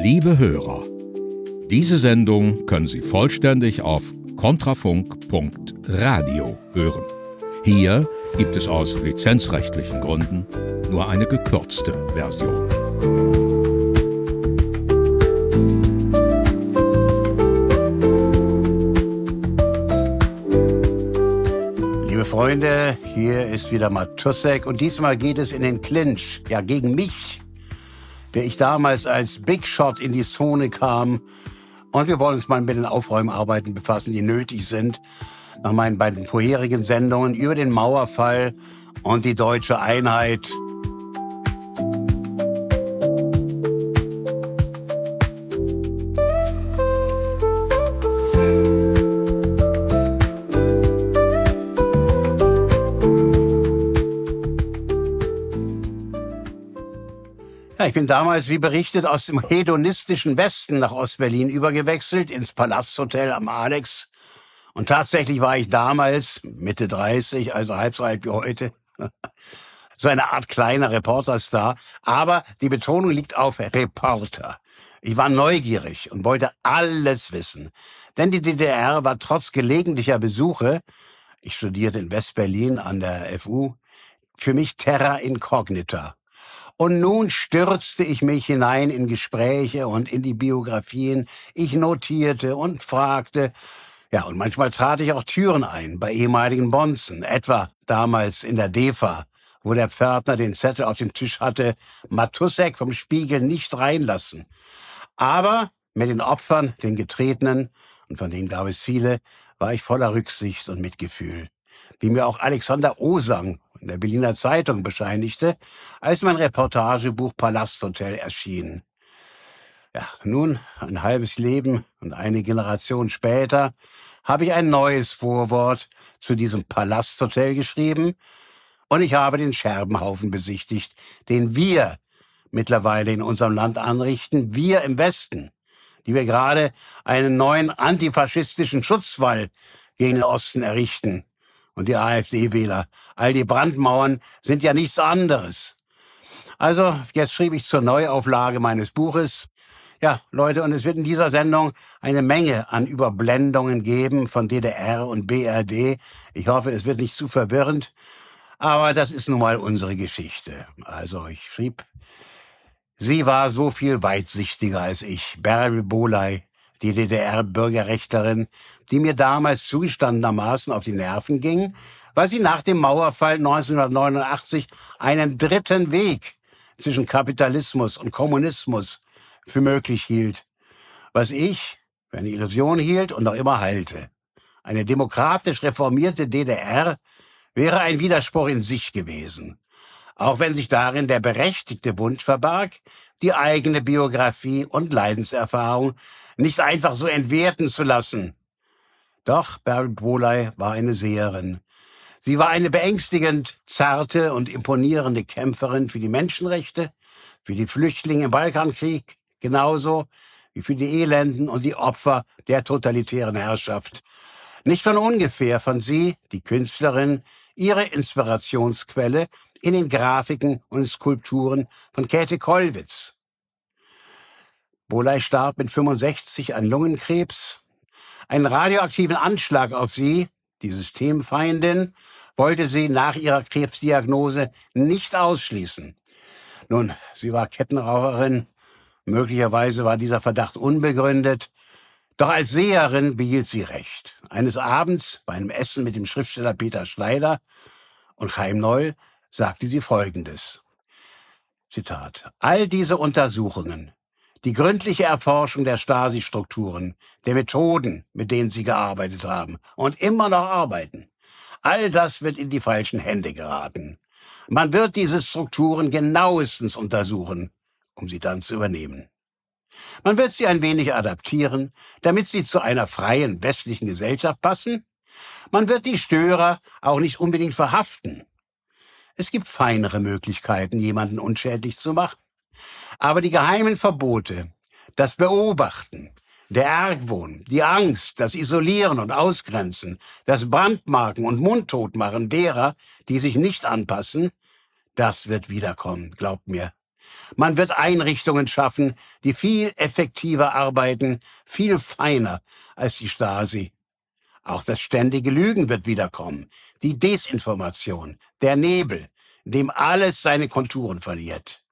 Liebe Hörer, diese Sendung können Sie vollständig auf kontrafunk.radio hören. Hier gibt es aus lizenzrechtlichen Gründen nur eine gekürzte Version. Freunde, hier ist wieder Matussek und diesmal geht es in den Clinch. Ja, gegen mich, der ich damals als Big Shot in die Zone kam. Und wir wollen uns mal mit den Aufräumarbeiten befassen, die nötig sind. Nach meinen beiden vorherigen Sendungen über den Mauerfall und die deutsche Einheit. Ich bin damals, wie berichtet, aus dem hedonistischen Westen nach Ostberlin übergewechselt, ins Palasthotel am Alex. Und tatsächlich war ich damals, Mitte 30, also halb so alt wie heute, so eine Art kleiner Reporterstar. Aber die Betonung liegt auf Reporter. Ich war neugierig und wollte alles wissen. Denn die DDR war trotz gelegentlicher Besuche, ich studierte in Westberlin an der FU, für mich Terra Incognita. Und nun stürzte ich mich hinein in Gespräche und in die Biografien. Ich notierte und fragte. Ja, und manchmal trat ich auch Türen ein bei ehemaligen Bonzen, etwa damals in der DEFA, wo der Pförtner den Zettel auf dem Tisch hatte, Matussek vom Spiegel nicht reinlassen. Aber mit den Opfern, den Getretenen, und von denen gab es viele, war ich voller Rücksicht und Mitgefühl. Wie mir auch Alexander Osang der Berliner Zeitung bescheinigte, als mein Reportagebuch Palasthotel erschien. Ja, nun, ein halbes Leben und eine Generation später, habe ich ein neues Vorwort zu diesem Palasthotel geschrieben und ich habe den Scherbenhaufen besichtigt, den wir mittlerweile in unserem Land anrichten, wir im Westen, die wir gerade einen neuen antifaschistischen Schutzwall gegen den Osten errichten und die AfD-Wähler. All die Brandmauern sind ja nichts anderes. Also, jetzt schrieb ich zur Neuauflage meines Buches. Ja, Leute, und es wird in dieser Sendung eine Menge an Überblendungen geben von DDR und BRD. Ich hoffe, es wird nicht zu verwirrend. Aber das ist nun mal unsere Geschichte. Also, ich schrieb, sie war so viel weitsichtiger als ich. Beryl Boley, die DDR-Bürgerrechterin, die mir damals zugestandenermaßen auf die Nerven ging, weil sie nach dem Mauerfall 1989 einen dritten Weg zwischen Kapitalismus und Kommunismus für möglich hielt, was ich für eine Illusion hielt und noch immer halte. Eine demokratisch reformierte DDR wäre ein Widerspruch in sich gewesen, auch wenn sich darin der berechtigte Wunsch verbarg, die eigene Biografie und Leidenserfahrung nicht einfach so entwerten zu lassen. Doch Bärbel Boley war eine Seherin. Sie war eine beängstigend zarte und imponierende Kämpferin für die Menschenrechte, für die Flüchtlinge im Balkankrieg, genauso wie für die Elenden und die Opfer der totalitären Herrschaft. Nicht von ungefähr fand sie, die Künstlerin, ihre Inspirationsquelle in den Grafiken und Skulpturen von Käthe Kollwitz. Boley starb mit 65 an Lungenkrebs. Einen radioaktiven Anschlag auf sie, die Systemfeindin, wollte sie nach ihrer Krebsdiagnose nicht ausschließen. Nun, sie war Kettenraucherin. Möglicherweise war dieser Verdacht unbegründet. Doch als Seherin behielt sie recht. Eines Abends bei einem Essen mit dem Schriftsteller Peter Schleider und Chaim Neul sagte sie Folgendes. Zitat. All diese Untersuchungen die gründliche Erforschung der Stasi-Strukturen, der Methoden, mit denen sie gearbeitet haben und immer noch arbeiten, all das wird in die falschen Hände geraten. Man wird diese Strukturen genauestens untersuchen, um sie dann zu übernehmen. Man wird sie ein wenig adaptieren, damit sie zu einer freien westlichen Gesellschaft passen. Man wird die Störer auch nicht unbedingt verhaften. Es gibt feinere Möglichkeiten, jemanden unschädlich zu machen. Aber die geheimen Verbote, das Beobachten, der Argwohn, die Angst, das Isolieren und Ausgrenzen, das Brandmarken und Mundtotmachen derer, die sich nicht anpassen, das wird wiederkommen, glaubt mir. Man wird Einrichtungen schaffen, die viel effektiver arbeiten, viel feiner als die Stasi. Auch das ständige Lügen wird wiederkommen, die Desinformation, der Nebel, in dem alles seine Konturen verliert.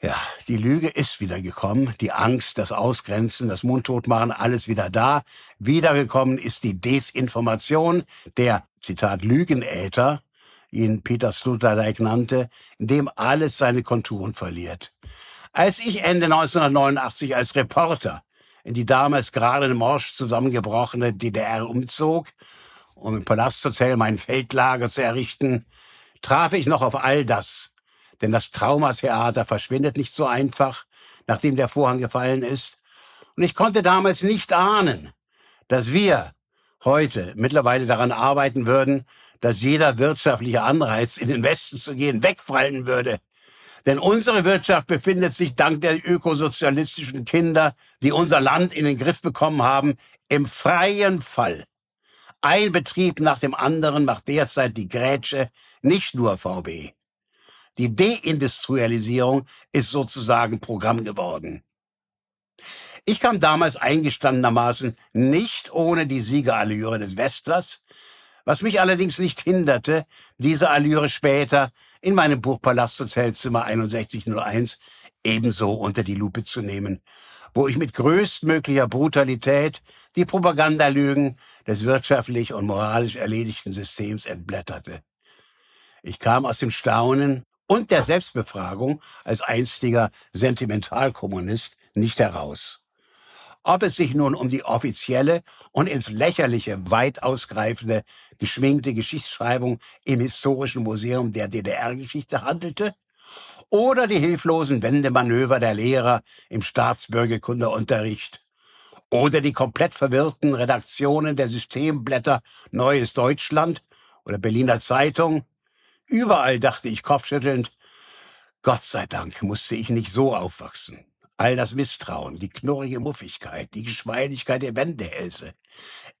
Ja, die Lüge ist wieder gekommen, die Angst, das Ausgrenzen, das Mundtotmachen, alles wieder da. Wiedergekommen ist die Desinformation, der, Zitat, Lügenäther, ihn Peter Sloterdijk nannte, in dem alles seine Konturen verliert. Als ich Ende 1989 als Reporter in die damals gerade in Morsch zusammengebrochene DDR umzog, um im Palasthotel mein Feldlager zu errichten, traf ich noch auf all das, denn das Traumatheater verschwindet nicht so einfach, nachdem der Vorhang gefallen ist. Und ich konnte damals nicht ahnen, dass wir heute mittlerweile daran arbeiten würden, dass jeder wirtschaftliche Anreiz, in den Westen zu gehen, wegfallen würde. Denn unsere Wirtschaft befindet sich dank der ökosozialistischen Kinder, die unser Land in den Griff bekommen haben, im freien Fall. Ein Betrieb nach dem anderen macht derzeit die Grätsche, nicht nur VW. Die Deindustrialisierung ist sozusagen Programm geworden. Ich kam damals eingestandenermaßen nicht ohne die Siegerallüre des Westlers, was mich allerdings nicht hinderte, diese Allüre später in meinem Buchpalast Hotelzimmer 6101 ebenso unter die Lupe zu nehmen, wo ich mit größtmöglicher Brutalität die Propagandalügen des wirtschaftlich und moralisch erledigten Systems entblätterte. Ich kam aus dem Staunen und der Selbstbefragung als einstiger Sentimentalkommunist nicht heraus. Ob es sich nun um die offizielle und ins Lächerliche weit ausgreifende geschminkte Geschichtsschreibung im Historischen Museum der DDR-Geschichte handelte oder die hilflosen Wendemanöver der Lehrer im Staatsbürgerkundeunterricht oder die komplett verwirrten Redaktionen der Systemblätter Neues Deutschland oder Berliner Zeitung Überall dachte ich kopfschüttelnd, Gott sei Dank musste ich nicht so aufwachsen. All das Misstrauen, die knurrige Muffigkeit, die Geschmeidigkeit der Wendehälse.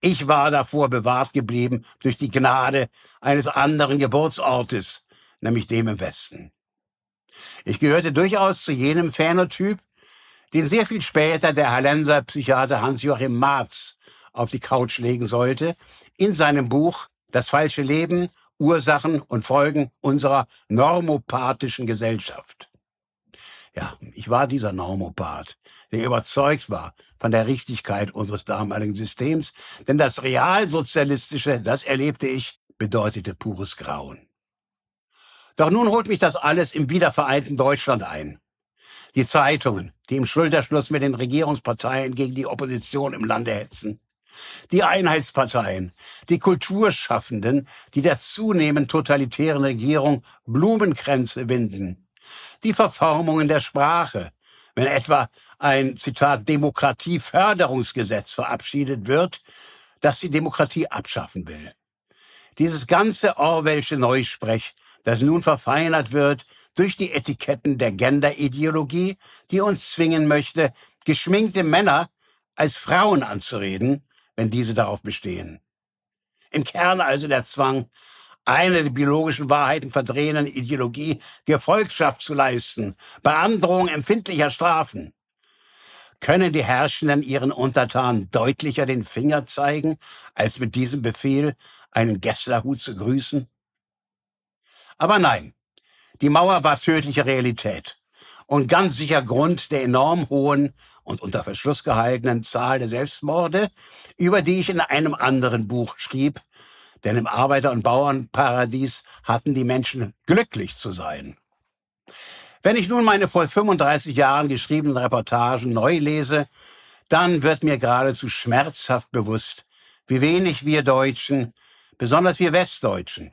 Ich war davor bewahrt geblieben durch die Gnade eines anderen Geburtsortes, nämlich dem im Westen. Ich gehörte durchaus zu jenem Phänotyp, den sehr viel später der Hallenser Psychiater Hans-Joachim Marz auf die Couch legen sollte, in seinem Buch Das falsche Leben Ursachen und Folgen unserer normopathischen Gesellschaft. Ja, ich war dieser Normopath, der überzeugt war von der Richtigkeit unseres damaligen Systems, denn das realsozialistische, das erlebte ich, bedeutete pures Grauen. Doch nun holt mich das alles im wiedervereinten Deutschland ein. Die Zeitungen, die im Schulterschluss mit den Regierungsparteien gegen die Opposition im Lande hetzen, die Einheitsparteien, die Kulturschaffenden, die der zunehmend totalitären Regierung Blumenkränze binden. die Verformungen der Sprache, wenn etwa ein, Zitat, Demokratieförderungsgesetz verabschiedet wird, das die Demokratie abschaffen will. Dieses ganze Orwellsche Neusprech, das nun verfeinert wird durch die Etiketten der Genderideologie, die uns zwingen möchte, geschminkte Männer als Frauen anzureden wenn diese darauf bestehen. Im Kern also der Zwang, eine der biologischen Wahrheiten verdrehenden Ideologie Gefolgschaft zu leisten, bei Androhung empfindlicher Strafen. Können die Herrschenden ihren Untertanen deutlicher den Finger zeigen, als mit diesem Befehl einen Gesslerhut zu grüßen? Aber nein, die Mauer war tödliche Realität und ganz sicher Grund der enorm hohen und unter Verschluss gehaltenen Zahl der Selbstmorde, über die ich in einem anderen Buch schrieb, denn im Arbeiter- und Bauernparadies hatten die Menschen glücklich zu sein. Wenn ich nun meine vor 35 Jahren geschriebenen Reportagen neu lese, dann wird mir geradezu schmerzhaft bewusst, wie wenig wir Deutschen, besonders wir Westdeutschen,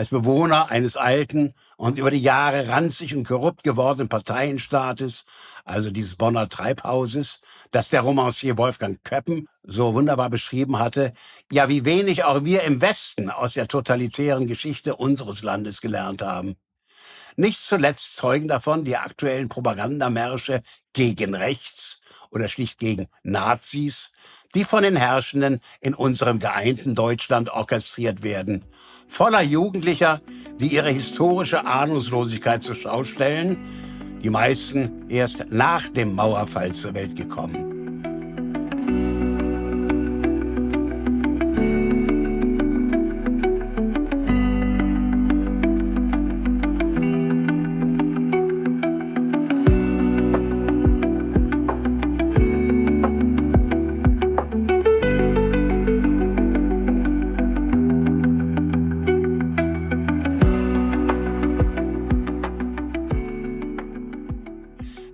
als Bewohner eines alten und über die Jahre ranzig und korrupt gewordenen Parteienstaates, also dieses Bonner Treibhauses, das der Romancier Wolfgang Köppen so wunderbar beschrieben hatte, ja wie wenig auch wir im Westen aus der totalitären Geschichte unseres Landes gelernt haben. Nicht zuletzt zeugen davon die aktuellen Propagandamärsche gegen rechts, oder schlicht gegen Nazis, die von den Herrschenden in unserem geeinten Deutschland orchestriert werden, voller Jugendlicher, die ihre historische Ahnungslosigkeit zur Schau stellen, die meisten erst nach dem Mauerfall zur Welt gekommen.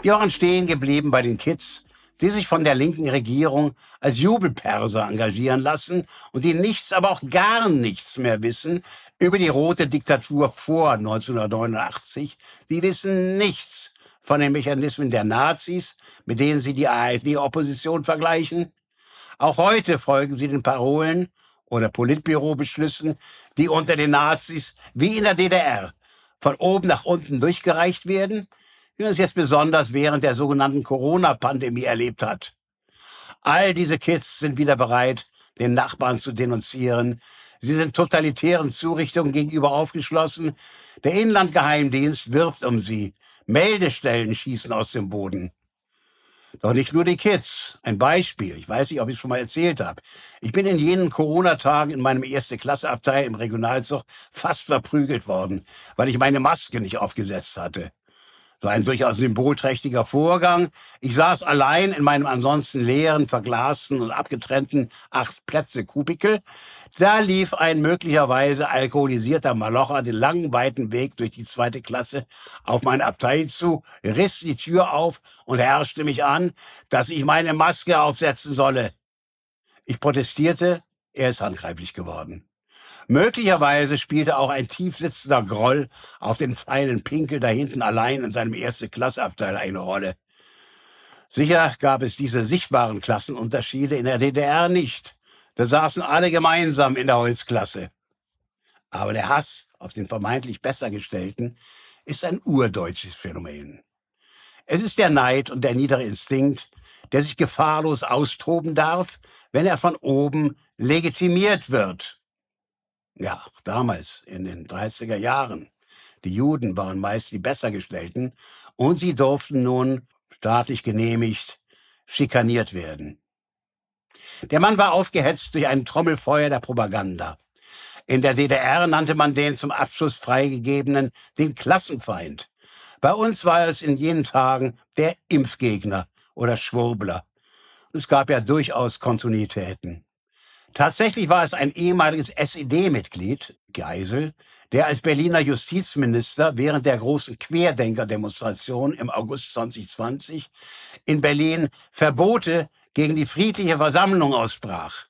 Die waren stehen geblieben bei den Kids, die sich von der linken Regierung als Jubelperser engagieren lassen und die nichts, aber auch gar nichts mehr wissen über die rote Diktatur vor 1989. Die wissen nichts von den Mechanismen der Nazis, mit denen sie die AfD-Opposition vergleichen. Auch heute folgen sie den Parolen oder Politbürobeschlüssen, die unter den Nazis wie in der DDR von oben nach unten durchgereicht werden, wie man es jetzt besonders während der sogenannten Corona-Pandemie erlebt hat. All diese Kids sind wieder bereit, den Nachbarn zu denunzieren. Sie sind totalitären Zurichtungen gegenüber aufgeschlossen. Der Inlandgeheimdienst wirbt um sie. Meldestellen schießen aus dem Boden. Doch nicht nur die Kids. Ein Beispiel. Ich weiß nicht, ob ich es schon mal erzählt habe. Ich bin in jenen Corona-Tagen in meinem Erste-Klasse-Abteil im Regionalzug fast verprügelt worden, weil ich meine Maske nicht aufgesetzt hatte so ein durchaus symbolträchtiger Vorgang. Ich saß allein in meinem ansonsten leeren, verglasten und abgetrennten Acht-Plätze-Kubikel. Da lief ein möglicherweise alkoholisierter Malocher den langen, weiten Weg durch die zweite Klasse auf mein Abteil zu, riss die Tür auf und herrschte mich an, dass ich meine Maske aufsetzen solle. Ich protestierte, er ist handgreiflich geworden. Möglicherweise spielte auch ein tiefsitzender Groll auf den feinen Pinkel da hinten allein in seinem Erste-Klasse-Abteil eine Rolle. Sicher gab es diese sichtbaren Klassenunterschiede in der DDR nicht. Da saßen alle gemeinsam in der Holzklasse. Aber der Hass auf den vermeintlich Bessergestellten ist ein urdeutsches Phänomen. Es ist der Neid und der niedere Instinkt, der sich gefahrlos austoben darf, wenn er von oben legitimiert wird. Ja, damals, in den 30er Jahren. Die Juden waren meist die Bessergestellten und sie durften nun staatlich genehmigt schikaniert werden. Der Mann war aufgehetzt durch ein Trommelfeuer der Propaganda. In der DDR nannte man den zum Abschluss freigegebenen den Klassenfeind. Bei uns war es in jenen Tagen der Impfgegner oder Schwurbler. Es gab ja durchaus Kontinuitäten. Tatsächlich war es ein ehemaliges SED-Mitglied, Geisel, der als Berliner Justizminister während der großen Querdenker-Demonstration im August 2020 in Berlin Verbote gegen die friedliche Versammlung aussprach,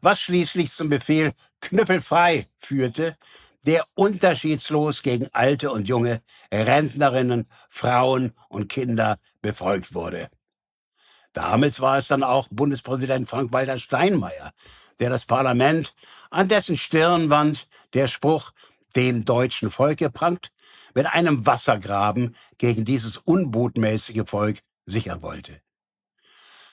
was schließlich zum Befehl knüppelfrei führte, der unterschiedslos gegen alte und junge Rentnerinnen, Frauen und Kinder befolgt wurde. Damals war es dann auch Bundespräsident Frank-Walter Steinmeier, der das Parlament, an dessen Stirnwand der Spruch dem deutschen Volk geprangt, mit einem Wassergraben gegen dieses unbotmäßige Volk sichern wollte.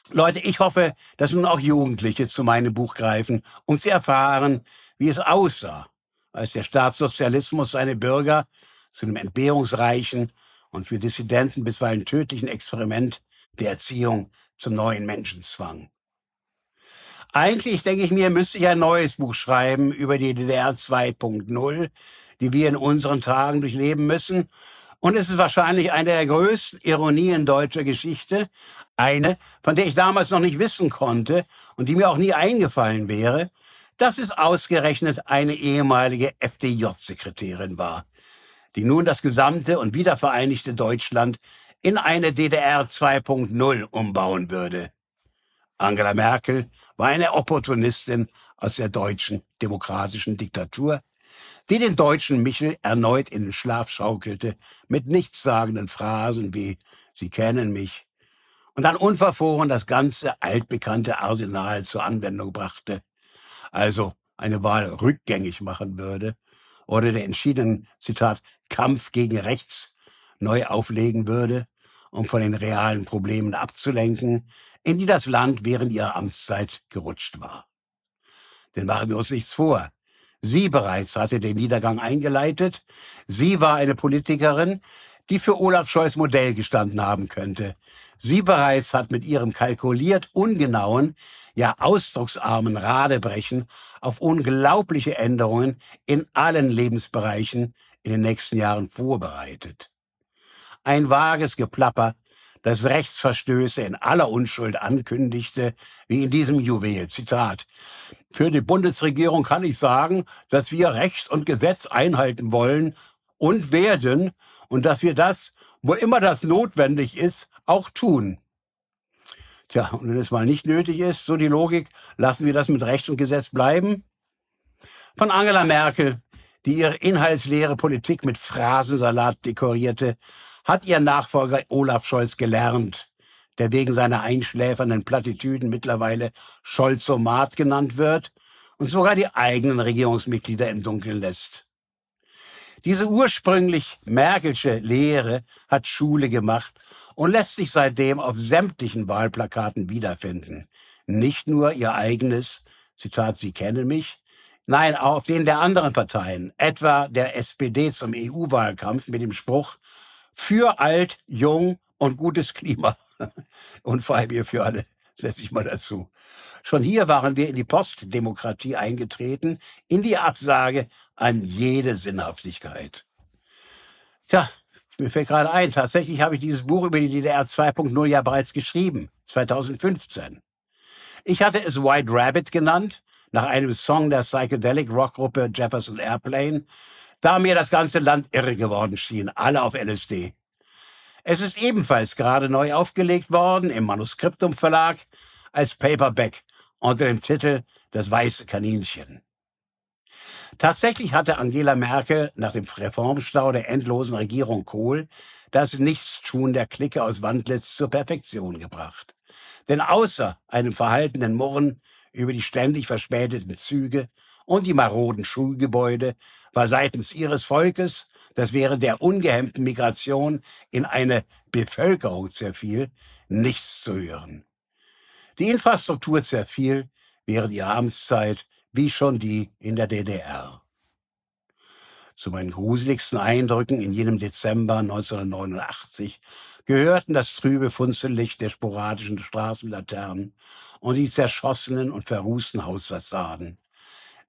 Leute, ich hoffe, dass nun auch Jugendliche zu meinem Buch greifen und sie erfahren, wie es aussah, als der Staatssozialismus seine Bürger zu einem entbehrungsreichen und für Dissidenten bisweilen tödlichen Experiment der Erziehung zum neuen Menschen zwang. Eigentlich denke ich mir, müsste ich ein neues Buch schreiben über die DDR 2.0, die wir in unseren Tagen durchleben müssen. Und es ist wahrscheinlich eine der größten Ironien deutscher Geschichte. Eine, von der ich damals noch nicht wissen konnte und die mir auch nie eingefallen wäre, dass es ausgerechnet eine ehemalige FDJ-Sekretärin war, die nun das gesamte und wiedervereinigte Deutschland in eine DDR 2.0 umbauen würde. Angela Merkel war eine Opportunistin aus der deutschen demokratischen Diktatur, die den deutschen Michel erneut in den Schlaf schaukelte mit nichtssagenden Phrasen wie Sie kennen mich und dann unverfroren das ganze altbekannte Arsenal zur Anwendung brachte, also eine Wahl rückgängig machen würde oder den entschiedenen, Zitat, Kampf gegen rechts neu auflegen würde um von den realen Problemen abzulenken, in die das Land während ihrer Amtszeit gerutscht war. Denn machen wir uns nichts vor. Sie bereits hatte den Niedergang eingeleitet. Sie war eine Politikerin, die für Olaf Scholz Modell gestanden haben könnte. Sie bereits hat mit ihrem kalkuliert ungenauen, ja ausdrucksarmen Radebrechen auf unglaubliche Änderungen in allen Lebensbereichen in den nächsten Jahren vorbereitet ein vages Geplapper, das Rechtsverstöße in aller Unschuld ankündigte, wie in diesem Juwel. Zitat. Für die Bundesregierung kann ich sagen, dass wir Recht und Gesetz einhalten wollen und werden und dass wir das, wo immer das notwendig ist, auch tun. Tja, und wenn es mal nicht nötig ist, so die Logik, lassen wir das mit Recht und Gesetz bleiben? Von Angela Merkel, die ihre inhaltsleere Politik mit Phrasensalat dekorierte, hat ihr Nachfolger Olaf Scholz gelernt, der wegen seiner einschläfernden Plattitüden mittlerweile Scholzomat genannt wird und sogar die eigenen Regierungsmitglieder im Dunkeln lässt. Diese ursprünglich Merkelsche Lehre hat Schule gemacht und lässt sich seitdem auf sämtlichen Wahlplakaten wiederfinden. Nicht nur ihr eigenes, Zitat, Sie kennen mich, nein, auch auf den der anderen Parteien, etwa der SPD zum EU-Wahlkampf mit dem Spruch, für alt, jung und gutes Klima. Und vor allem hier für alle, setze ich mal dazu. Schon hier waren wir in die Postdemokratie eingetreten, in die Absage an jede Sinnhaftigkeit. Tja, mir fällt gerade ein, tatsächlich habe ich dieses Buch über die DDR 2.0 ja bereits geschrieben, 2015. Ich hatte es White Rabbit genannt, nach einem Song der Psychedelic Rockgruppe Jefferson Airplane, da mir das ganze Land irre geworden schien, alle auf LSD. Es ist ebenfalls gerade neu aufgelegt worden im Manuskriptum Verlag als Paperback unter dem Titel Das weiße Kaninchen. Tatsächlich hatte Angela Merkel nach dem Reformstau der endlosen Regierung Kohl das Nichtstun der Clique aus Wandlitz zur Perfektion gebracht. Denn außer einem verhaltenen Murren über die ständig verspäteten Züge und die maroden Schulgebäude war seitens ihres Volkes, das während der ungehemmten Migration in eine Bevölkerung zerfiel, nichts zu hören. Die Infrastruktur zerfiel während ihrer Amtszeit wie schon die in der DDR. Zu meinen gruseligsten Eindrücken in jenem Dezember 1989 gehörten das trübe Funzellicht der sporadischen Straßenlaternen und die zerschossenen und verrußten Hausfassaden.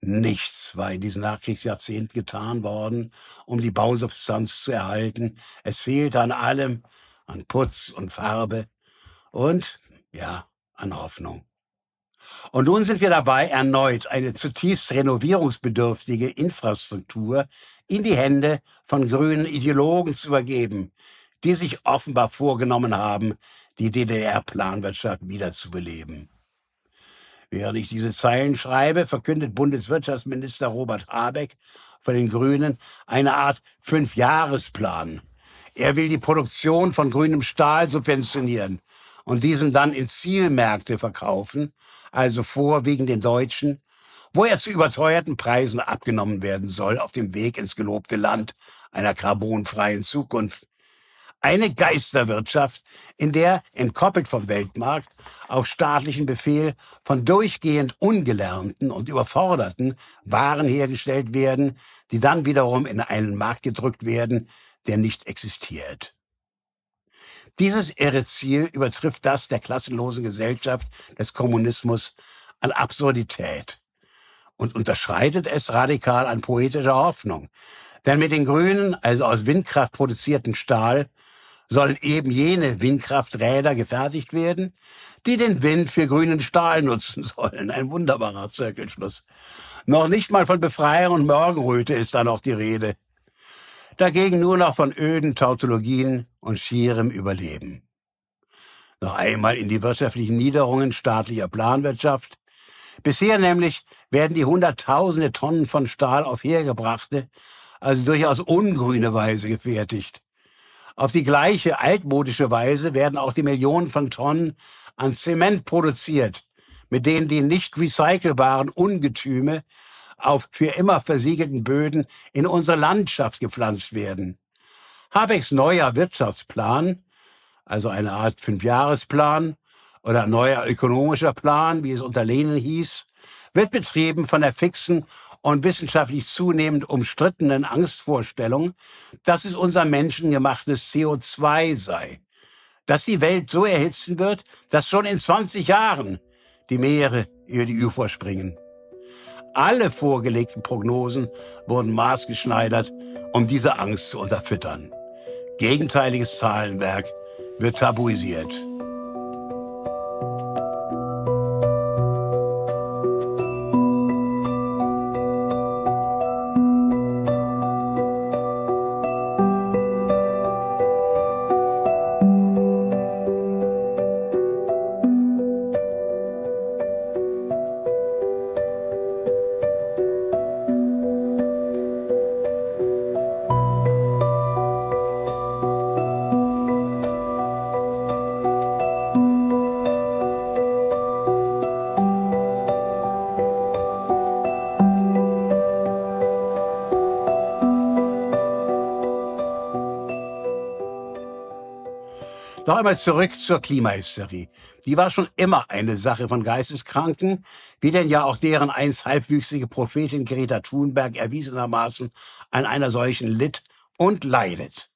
Nichts war in diesen Nachkriegsjahrzehnten getan worden, um die Bausubstanz zu erhalten. Es fehlte an allem, an Putz und Farbe und, ja, an Hoffnung. Und nun sind wir dabei, erneut eine zutiefst renovierungsbedürftige Infrastruktur in die Hände von grünen Ideologen zu übergeben, die sich offenbar vorgenommen haben, die DDR-Planwirtschaft wiederzubeleben. Während ich diese Zeilen schreibe, verkündet Bundeswirtschaftsminister Robert Habeck von den Grünen eine Art Fünfjahresplan. Er will die Produktion von grünem Stahl subventionieren und diesen dann in Zielmärkte verkaufen, also vorwiegend den deutschen wo er zu überteuerten Preisen abgenommen werden soll auf dem Weg ins gelobte Land einer carbonfreien Zukunft. Eine Geisterwirtschaft, in der, entkoppelt vom Weltmarkt, auf staatlichen Befehl von durchgehend Ungelernten und Überforderten Waren hergestellt werden, die dann wiederum in einen Markt gedrückt werden, der nicht existiert. Dieses irre Ziel übertrifft das der klassenlosen Gesellschaft des Kommunismus an Absurdität und unterschreitet es radikal an poetischer Hoffnung. Denn mit den grünen, also aus Windkraft produzierten Stahl, sollen eben jene Windkrafträder gefertigt werden, die den Wind für grünen Stahl nutzen sollen. Ein wunderbarer Zirkelschluss. Noch nicht mal von Befreiung und Morgenröte ist da noch die Rede. Dagegen nur noch von öden Tautologien und schierem Überleben. Noch einmal in die wirtschaftlichen Niederungen staatlicher Planwirtschaft, Bisher nämlich werden die Hunderttausende Tonnen von Stahl auf hergebrachte, ne? also durchaus ungrüne Weise gefertigt. Auf die gleiche altmodische Weise werden auch die Millionen von Tonnen an Zement produziert, mit denen die nicht recycelbaren Ungetüme auf für immer versiegelten Böden in unsere Landschaft gepflanzt werden. Habecks neuer Wirtschaftsplan, also eine Art Fünfjahresplan, oder neuer ökonomischer Plan, wie es unter Lenin hieß, wird betrieben von der fixen und wissenschaftlich zunehmend umstrittenen Angstvorstellung, dass es unser menschengemachtes CO2 sei, dass die Welt so erhitzen wird, dass schon in 20 Jahren die Meere über die Ufer springen. Alle vorgelegten Prognosen wurden maßgeschneidert, um diese Angst zu unterfüttern. Gegenteiliges Zahlenwerk wird tabuisiert. aber zurück zur Klimahysterie. Die war schon immer eine Sache von Geisteskranken, wie denn ja auch deren einst halbwüchsige Prophetin Greta Thunberg erwiesenermaßen an einer solchen litt und leidet.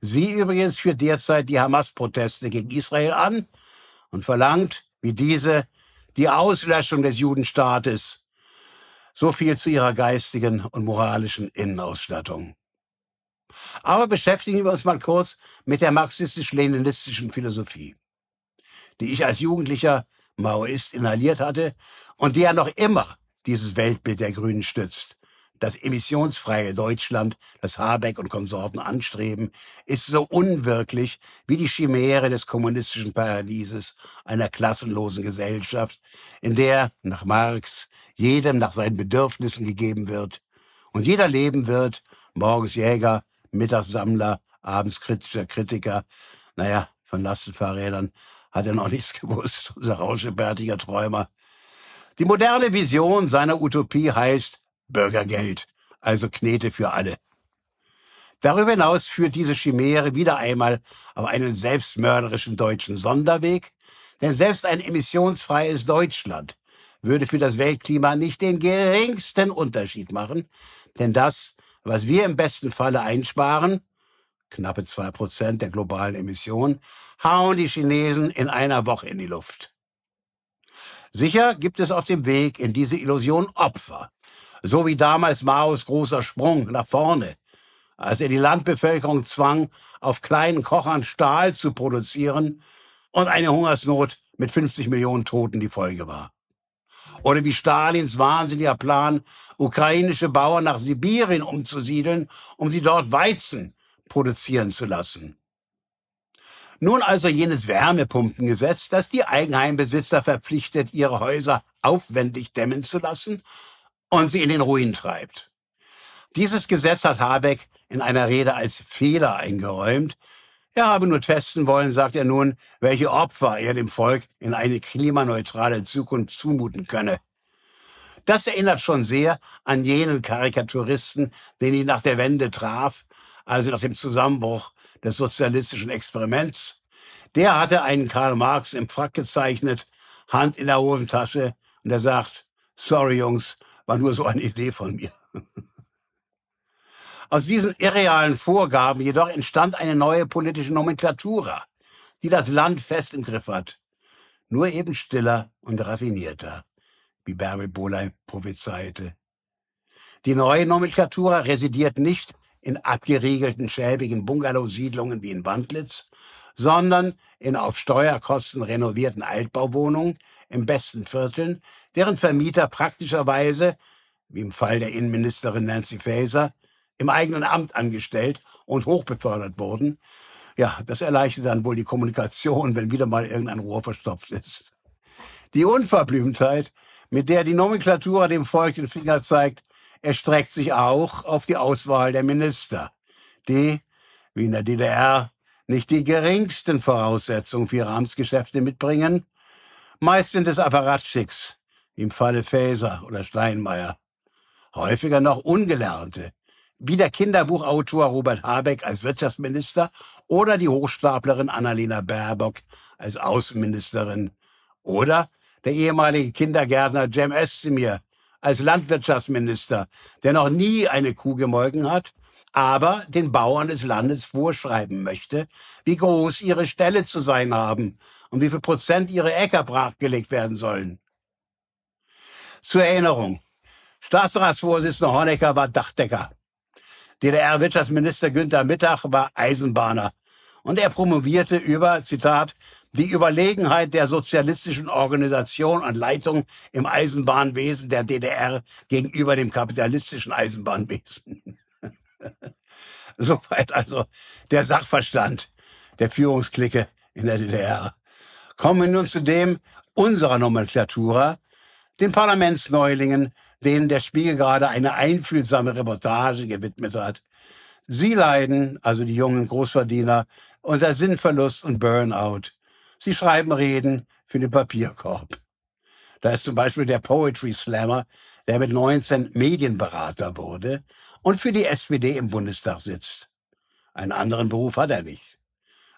Sie übrigens führt derzeit die Hamas-Proteste gegen Israel an und verlangt, wie diese, die Auslöschung des Judenstaates. So viel zu ihrer geistigen und moralischen Innenausstattung. Aber beschäftigen wir uns mal kurz mit der marxistisch-leninistischen Philosophie, die ich als Jugendlicher Maoist inhaliert hatte und die ja noch immer dieses Weltbild der Grünen stützt. Das emissionsfreie Deutschland, das Habeck und Konsorten anstreben, ist so unwirklich wie die Chimäre des kommunistischen Paradieses einer klassenlosen Gesellschaft, in der, nach Marx, jedem nach seinen Bedürfnissen gegeben wird und jeder leben wird, morgens Jäger, Mittagssammler, abends kritischer Kritiker. Naja, von Lastenfahrrädern hat er noch nichts gewusst, unser rauschebärtiger Träumer. Die moderne Vision seiner Utopie heißt Bürgergeld, also Knete für alle. Darüber hinaus führt diese Chimäre wieder einmal auf einen selbstmörderischen deutschen Sonderweg, denn selbst ein emissionsfreies Deutschland würde für das Weltklima nicht den geringsten Unterschied machen, denn das was wir im besten Falle einsparen, knappe zwei Prozent der globalen Emissionen, hauen die Chinesen in einer Woche in die Luft. Sicher gibt es auf dem Weg in diese Illusion Opfer, so wie damals Maos großer Sprung nach vorne, als er die Landbevölkerung zwang, auf kleinen Kochern Stahl zu produzieren und eine Hungersnot mit 50 Millionen Toten die Folge war. Oder wie Stalins wahnsinniger Plan, ukrainische Bauern nach Sibirien umzusiedeln, um sie dort Weizen produzieren zu lassen. Nun also jenes Wärmepumpengesetz, das die Eigenheimbesitzer verpflichtet, ihre Häuser aufwendig dämmen zu lassen und sie in den Ruin treibt. Dieses Gesetz hat Habeck in einer Rede als Fehler eingeräumt, er habe nur testen wollen, sagt er nun, welche Opfer er dem Volk in eine klimaneutrale Zukunft zumuten könne. Das erinnert schon sehr an jenen Karikaturisten, den ich nach der Wende traf, also nach dem Zusammenbruch des sozialistischen Experiments. Der hatte einen Karl Marx im Frack gezeichnet, Hand in der Hosentasche, und er sagt, sorry Jungs, war nur so eine Idee von mir. Aus diesen irrealen Vorgaben jedoch entstand eine neue politische Nomenklatura, die das Land fest im Griff hat. Nur eben stiller und raffinierter, wie Bärbel Bohlein prophezeite. Die neue Nomenklatura residiert nicht in abgeriegelten, schäbigen Bungalow-Siedlungen wie in Wandlitz, sondern in auf Steuerkosten renovierten Altbauwohnungen im besten Vierteln, deren Vermieter praktischerweise, wie im Fall der Innenministerin Nancy Faeser, im eigenen Amt angestellt und hochbefördert wurden. Ja, das erleichtert dann wohl die Kommunikation, wenn wieder mal irgendein Rohr verstopft ist. Die Unverblümtheit, mit der die Nomenklatura dem Volk den Finger zeigt, erstreckt sich auch auf die Auswahl der Minister, die, wie in der DDR, nicht die geringsten Voraussetzungen für ihre Amtsgeschäfte mitbringen, meist sind es Apparatschicks, im Falle Faeser oder Steinmeier, häufiger noch Ungelernte, wie der Kinderbuchautor Robert Habeck als Wirtschaftsminister oder die Hochstaplerin Annalena Baerbock als Außenministerin oder der ehemalige Kindergärtner Cem Özdemir als Landwirtschaftsminister, der noch nie eine Kuh gemolken hat, aber den Bauern des Landes vorschreiben möchte, wie groß ihre Ställe zu sein haben und wie viel Prozent ihre Äcker brachgelegt werden sollen. Zur Erinnerung, Staatsratsvorsitzender Honecker war Dachdecker. DDR-Wirtschaftsminister Günther Mittag war Eisenbahner und er promovierte über, Zitat, die Überlegenheit der sozialistischen Organisation und Leitung im Eisenbahnwesen der DDR gegenüber dem kapitalistischen Eisenbahnwesen. Soweit also der Sachverstand der Führungsklicke in der DDR. Kommen wir nun zu dem unserer Nomenklatura, den Parlamentsneulingen, denen der Spiegel gerade eine einfühlsame Reportage gewidmet hat. Sie leiden, also die jungen Großverdiener, unter Sinnverlust und Burnout. Sie schreiben Reden für den Papierkorb. Da ist zum Beispiel der Poetry Slammer, der mit 19 Medienberater wurde und für die SPD im Bundestag sitzt. Einen anderen Beruf hat er nicht.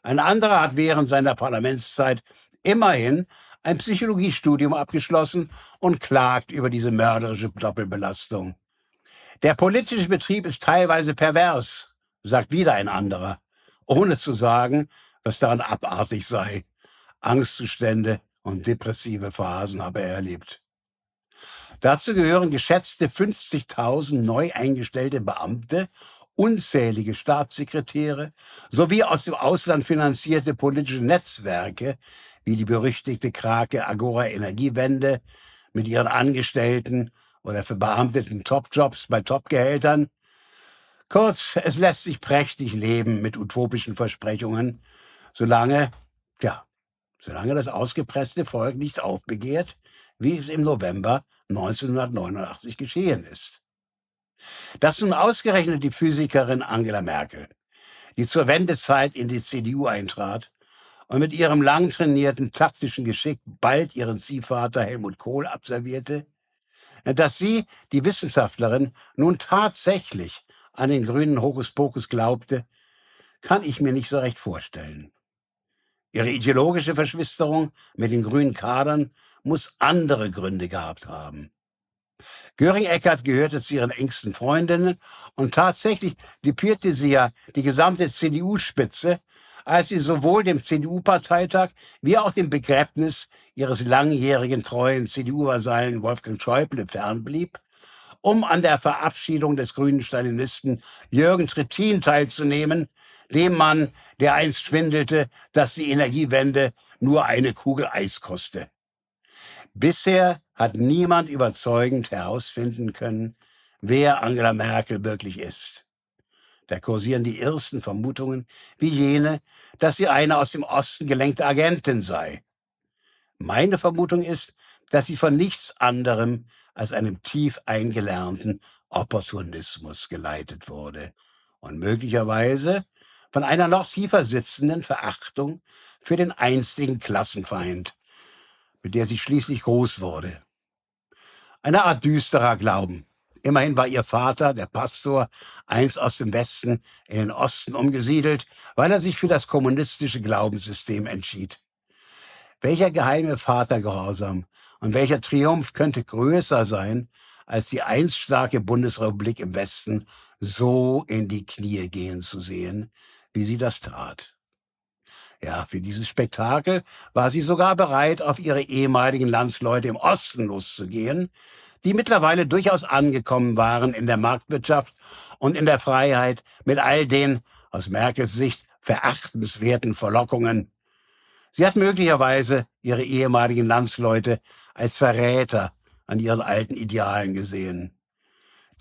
Ein anderer hat während seiner Parlamentszeit immerhin ein Psychologiestudium abgeschlossen und klagt über diese mörderische Doppelbelastung. Der politische Betrieb ist teilweise pervers, sagt wieder ein anderer, ohne zu sagen, was daran abartig sei. Angstzustände und depressive Phasen habe er erlebt. Dazu gehören geschätzte 50.000 neu eingestellte Beamte, unzählige Staatssekretäre sowie aus dem Ausland finanzierte politische Netzwerke, wie die berüchtigte Krake Agora Energiewende mit ihren Angestellten oder verbeamteten Topjobs bei Topgehältern. Kurz, es lässt sich prächtig leben mit utopischen Versprechungen, solange, ja, solange das ausgepresste Volk nicht aufbegehrt, wie es im November 1989 geschehen ist. Das nun ausgerechnet die Physikerin Angela Merkel, die zur Wendezeit in die CDU eintrat, und mit ihrem lang trainierten taktischen Geschick bald ihren Ziehvater Helmut Kohl abservierte, dass sie, die Wissenschaftlerin, nun tatsächlich an den grünen Hokuspokus glaubte, kann ich mir nicht so recht vorstellen. Ihre ideologische Verschwisterung mit den grünen Kadern muss andere Gründe gehabt haben. Göring-Eckardt gehörte zu ihren engsten Freundinnen und tatsächlich lipierte sie ja die gesamte CDU-Spitze, als sie sowohl dem CDU-Parteitag wie auch dem Begräbnis ihres langjährigen treuen CDU-Vasallen Wolfgang Schäuble fernblieb, um an der Verabschiedung des grünen Stalinisten Jürgen Trittin teilzunehmen, dem Mann, der einst schwindelte, dass die Energiewende nur eine Kugel Eis koste. Bisher hat niemand überzeugend herausfinden können, wer Angela Merkel wirklich ist. Da kursieren die ersten Vermutungen, wie jene, dass sie eine aus dem Osten gelenkte Agentin sei. Meine Vermutung ist, dass sie von nichts anderem als einem tief eingelernten Opportunismus geleitet wurde und möglicherweise von einer noch tiefer sitzenden Verachtung für den einstigen Klassenfeind mit der sie schließlich groß wurde. Eine Art düsterer Glauben. Immerhin war ihr Vater, der Pastor, einst aus dem Westen in den Osten umgesiedelt, weil er sich für das kommunistische Glaubenssystem entschied. Welcher geheime Vatergehorsam und welcher Triumph könnte größer sein, als die einst starke Bundesrepublik im Westen so in die Knie gehen zu sehen, wie sie das tat. Ja, für dieses Spektakel war sie sogar bereit, auf ihre ehemaligen Landsleute im Osten loszugehen, die mittlerweile durchaus angekommen waren in der Marktwirtschaft und in der Freiheit mit all den, aus Merkels Sicht, verachtenswerten Verlockungen. Sie hat möglicherweise ihre ehemaligen Landsleute als Verräter an ihren alten Idealen gesehen.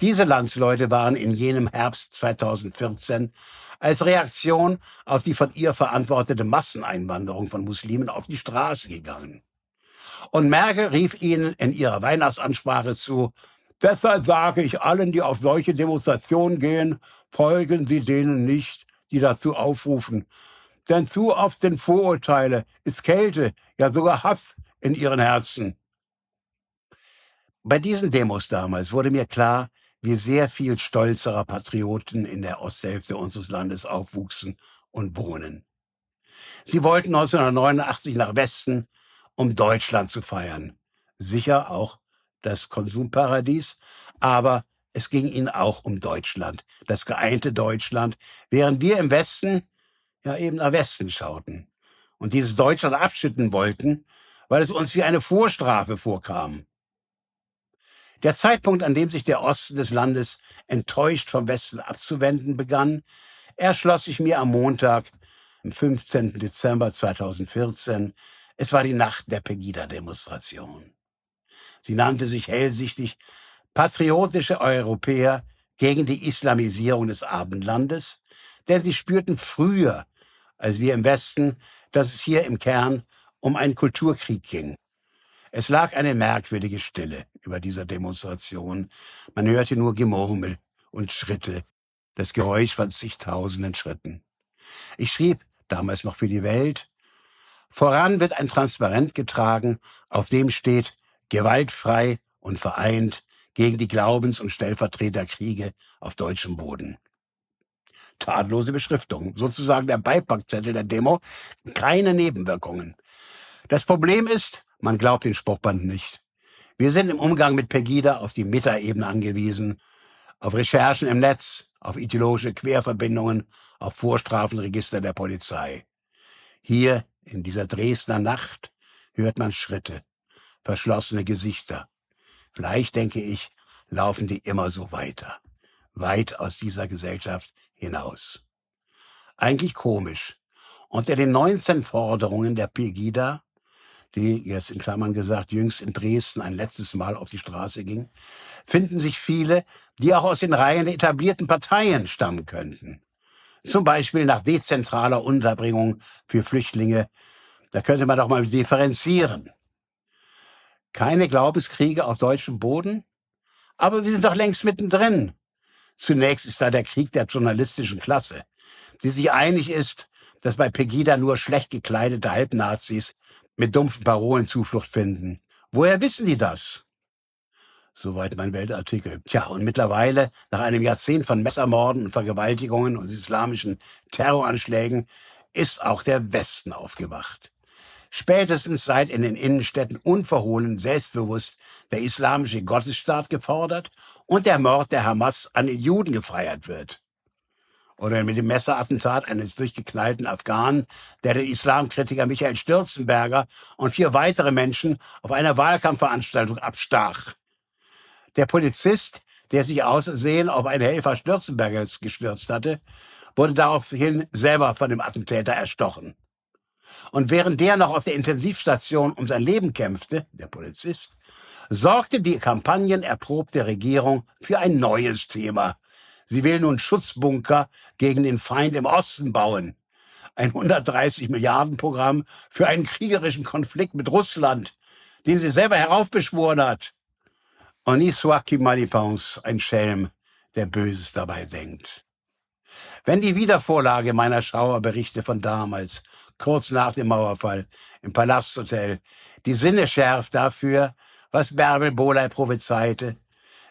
Diese Landsleute waren in jenem Herbst 2014 als Reaktion auf die von ihr verantwortete Masseneinwanderung von Muslimen auf die Straße gegangen. Und Merkel rief ihnen in ihrer Weihnachtsansprache zu, deshalb sage ich allen, die auf solche Demonstrationen gehen, folgen Sie denen nicht, die dazu aufrufen. Denn zu oft sind Vorurteile, ist Kälte, ja sogar Hass in ihren Herzen. Bei diesen Demos damals wurde mir klar, wir sehr viel stolzerer Patrioten in der Osthälfte unseres Landes aufwuchsen und wohnen. Sie wollten 1989 nach Westen, um Deutschland zu feiern. Sicher auch das Konsumparadies, aber es ging ihnen auch um Deutschland, das geeinte Deutschland, während wir im Westen ja eben nach Westen schauten und dieses Deutschland abschütten wollten, weil es uns wie eine Vorstrafe vorkam. Der Zeitpunkt, an dem sich der Osten des Landes enttäuscht vom Westen abzuwenden begann, erschloss sich mir am Montag, am 15. Dezember 2014. Es war die Nacht der Pegida-Demonstration. Sie nannte sich hellsichtig Patriotische Europäer gegen die Islamisierung des Abendlandes, denn sie spürten früher als wir im Westen, dass es hier im Kern um einen Kulturkrieg ging. Es lag eine merkwürdige Stille über dieser Demonstration. Man hörte nur Gemurmel und Schritte, das Geräusch von zigtausenden Schritten. Ich schrieb, damals noch für die Welt, voran wird ein Transparent getragen, auf dem steht gewaltfrei und vereint gegen die Glaubens- und Stellvertreterkriege auf deutschem Boden. Tatlose Beschriftung, sozusagen der Beipackzettel der Demo, keine Nebenwirkungen. Das Problem ist, man glaubt den Spruchband nicht. Wir sind im Umgang mit Pegida auf die Metaebene angewiesen, auf Recherchen im Netz, auf ideologische Querverbindungen, auf Vorstrafenregister der Polizei. Hier in dieser Dresdner Nacht hört man Schritte, verschlossene Gesichter. Vielleicht, denke ich, laufen die immer so weiter, weit aus dieser Gesellschaft hinaus. Eigentlich komisch. Unter den 19 Forderungen der Pegida die, jetzt in Klammern gesagt, jüngst in Dresden ein letztes Mal auf die Straße ging, finden sich viele, die auch aus den Reihen der etablierten Parteien stammen könnten. Zum Beispiel nach dezentraler Unterbringung für Flüchtlinge. Da könnte man doch mal differenzieren. Keine Glaubenskriege auf deutschem Boden? Aber wir sind doch längst mittendrin. Zunächst ist da der Krieg der journalistischen Klasse, die sich einig ist, dass bei Pegida nur schlecht gekleidete Halbnazis mit dumpfen Parolen Zuflucht finden. Woher wissen die das? Soweit mein Weltartikel. Tja, und mittlerweile, nach einem Jahrzehnt von Messermorden und Vergewaltigungen und islamischen Terroranschlägen, ist auch der Westen aufgewacht. Spätestens seit in den Innenstädten unverhohlen selbstbewusst der islamische Gottesstaat gefordert und der Mord der Hamas an den Juden gefeiert wird oder mit dem Messerattentat eines durchgeknallten Afghanen, der den Islamkritiker Michael Stürzenberger und vier weitere Menschen auf einer Wahlkampfveranstaltung abstach. Der Polizist, der sich aussehen auf einen Helfer Stürzenbergers gestürzt hatte, wurde daraufhin selber von dem Attentäter erstochen. Und während der noch auf der Intensivstation um sein Leben kämpfte, der Polizist, sorgte die kampagnenerprobte Regierung für ein neues Thema, Sie will nun Schutzbunker gegen den Feind im Osten bauen. Ein 130 Milliarden Programm für einen kriegerischen Konflikt mit Russland, den sie selber heraufbeschworen hat. Und nicht Swaki Malipans, ein Schelm, der Böses dabei denkt. Wenn die Wiedervorlage meiner Schauerberichte von damals, kurz nach dem Mauerfall, im Palasthotel, die Sinne schärft dafür, was Bärbel Boley prophezeite,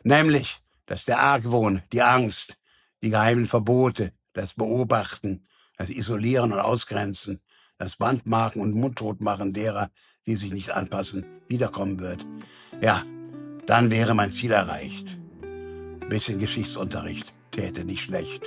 nämlich, dass der Argwohn, die Angst, die geheimen Verbote, das Beobachten, das Isolieren und Ausgrenzen, das Bandmarken und Mundtotmachen derer, die sich nicht anpassen, wiederkommen wird. Ja, dann wäre mein Ziel erreicht. bisschen Geschichtsunterricht täte nicht schlecht.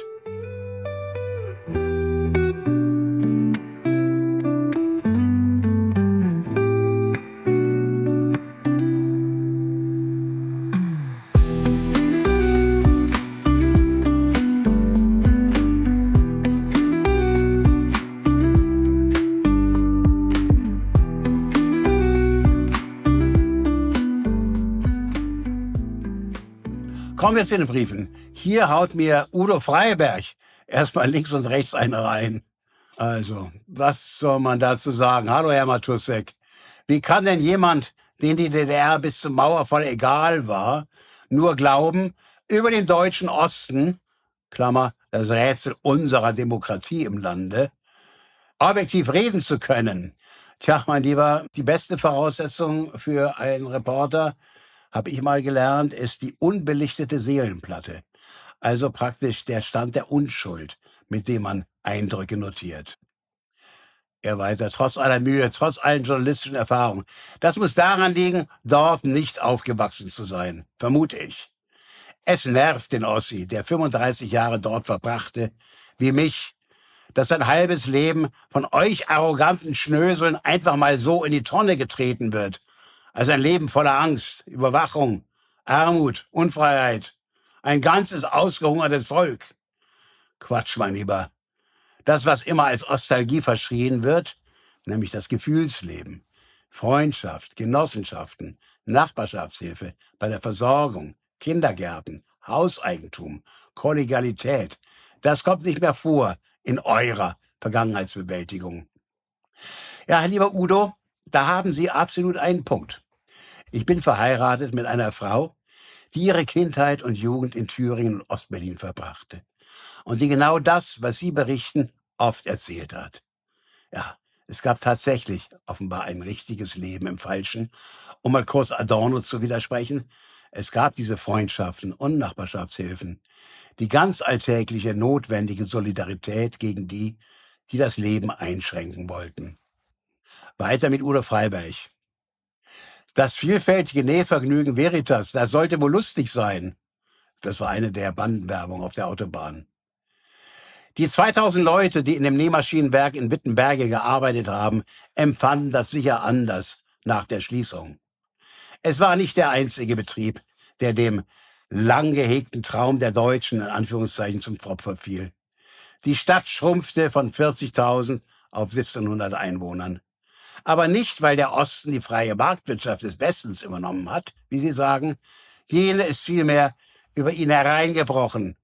Kommen wir zu den Briefen. Hier haut mir Udo Freiberg erstmal links und rechts eine rein. Also, was soll man dazu sagen? Hallo, Herr Matussek. Wie kann denn jemand, den die DDR bis zum Mauerfall egal war, nur glauben, über den deutschen Osten, Klammer, das Rätsel unserer Demokratie im Lande, objektiv reden zu können? Tja, mein Lieber, die beste Voraussetzung für einen Reporter habe ich mal gelernt, ist die unbelichtete Seelenplatte. Also praktisch der Stand der Unschuld, mit dem man Eindrücke notiert. Er weiter, trotz aller Mühe, trotz allen journalistischen Erfahrungen. Das muss daran liegen, dort nicht aufgewachsen zu sein, vermute ich. Es nervt den Ossi, der 35 Jahre dort verbrachte, wie mich, dass sein halbes Leben von euch arroganten Schnöseln einfach mal so in die Tonne getreten wird, also ein Leben voller Angst, Überwachung, Armut, Unfreiheit. Ein ganzes ausgehungertes Volk. Quatsch, mein Lieber. Das, was immer als Ostalgie verschrien wird, nämlich das Gefühlsleben, Freundschaft, Genossenschaften, Nachbarschaftshilfe, bei der Versorgung, Kindergärten, Hauseigentum, Kollegialität, das kommt nicht mehr vor in eurer Vergangenheitsbewältigung. Ja, lieber Udo, da haben Sie absolut einen Punkt. Ich bin verheiratet mit einer Frau, die ihre Kindheit und Jugend in Thüringen und Ostberlin verbrachte und die genau das, was Sie berichten, oft erzählt hat. Ja, es gab tatsächlich offenbar ein richtiges Leben im Falschen. Um mal kurz Adorno zu widersprechen, es gab diese Freundschaften und Nachbarschaftshilfen, die ganz alltägliche notwendige Solidarität gegen die, die das Leben einschränken wollten. Weiter mit Udo Freiberg. Das vielfältige Nähvergnügen Veritas, das sollte wohl lustig sein. Das war eine der Bandenwerbungen auf der Autobahn. Die 2000 Leute, die in dem Nähmaschinenwerk in Wittenberge gearbeitet haben, empfanden das sicher anders nach der Schließung. Es war nicht der einzige Betrieb, der dem lang gehegten Traum der Deutschen in Anführungszeichen zum Opfer fiel. Die Stadt schrumpfte von 40.000 auf 1700 Einwohnern. Aber nicht, weil der Osten die freie Marktwirtschaft des Westens übernommen hat, wie Sie sagen. Jene ist vielmehr über ihn hereingebrochen.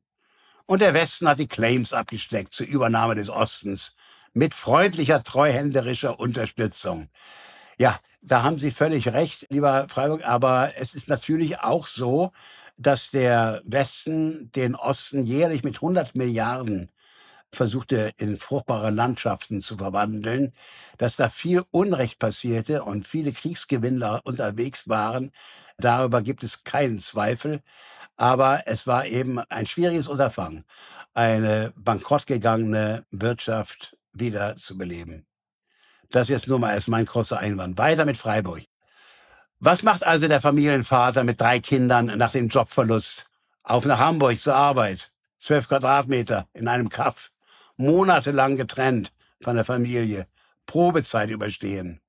Und der Westen hat die Claims abgesteckt zur Übernahme des Ostens mit freundlicher, treuhänderischer Unterstützung. Ja, da haben Sie völlig recht, lieber Freiburg, aber es ist natürlich auch so, dass der Westen den Osten jährlich mit 100 Milliarden versuchte, in fruchtbare Landschaften zu verwandeln, dass da viel Unrecht passierte und viele Kriegsgewinnler unterwegs waren. Darüber gibt es keinen Zweifel. Aber es war eben ein schwieriges Unterfangen, eine bankrottgegangene Wirtschaft wieder zu beleben. Das jetzt nur mal als mein großer Einwand. Weiter mit Freiburg. Was macht also der Familienvater mit drei Kindern nach dem Jobverlust? Auf nach Hamburg zur Arbeit. Zwölf Quadratmeter in einem Kaff monatelang getrennt von der Familie, Probezeit überstehen.